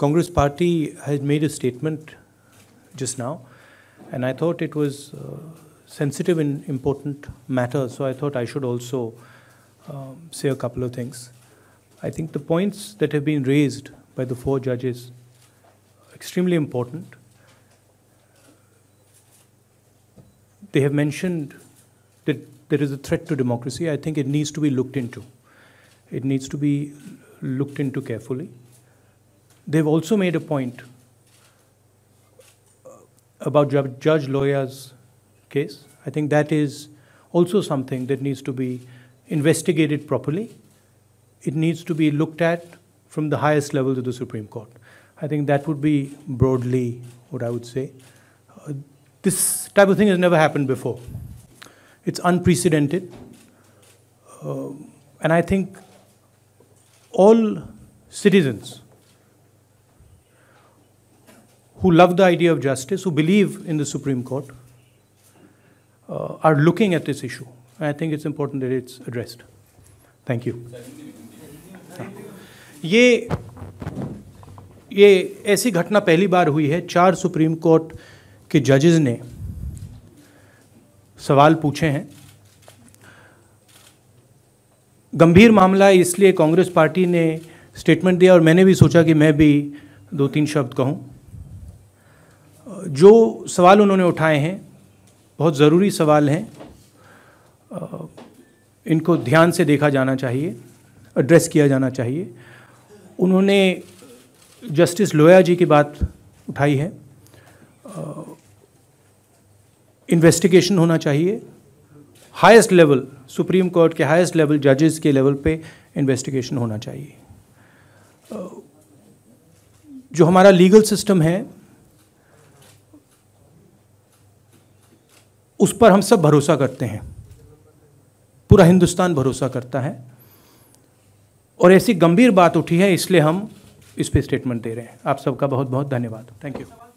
Congress party has made a statement just now, and I thought it was uh, sensitive and important matter, so I thought I should also um, say a couple of things. I think the points that have been raised by the four judges extremely important. They have mentioned that there is a threat to democracy. I think it needs to be looked into. It needs to be looked into carefully. They've also made a point uh, about Judge Loya's case. I think that is also something that needs to be investigated properly. It needs to be looked at from the highest level to the Supreme Court. I think that would be broadly what I would say. Uh, this type of thing has never happened before. It's unprecedented. Uh, and I think all citizens who love the idea of justice, who believe in the Supreme Court, uh, are looking at this issue. And I think it's important that it's addressed. Thank you. ये ये ऐसी घटना पहली बार हुई है चार supreme court के जजेस ने सवाल पूछे हैं गंभीर मामला इसलिए कांग्रेस पार्टी ने स्टेटमेंट दिया और मैंने भी सोचा कि मैं भी दो तीन शब्द कहूं जो सवाल उन्होंने उठाए हैं बहुत ज़रूरी सवाल हैं इनको ध्यान से देखा जाना चाहिए एड्रेस किया जाना चाहिए उन्होंने जस्टिस लोया जी की बात उठाई है इन्वेस्टिगेशन होना चाहिए हाईएस्ट लेवल सुप्रीम कोर्ट के हाईएस्ट लेवल जजेस के लेवल पे इन्वेस्टिगेशन होना चाहिए जो हमारा लीगल सिस्टम है उस पर हम सब भरोसा करते हैं पूरा हिंदुस्तान भरोसा करता है और ऐसी गंभीर बात उठी है इसलिए हम इस पर स्टेटमेंट दे रहे हैं आप सबका बहुत बहुत धन्यवाद थैंक यू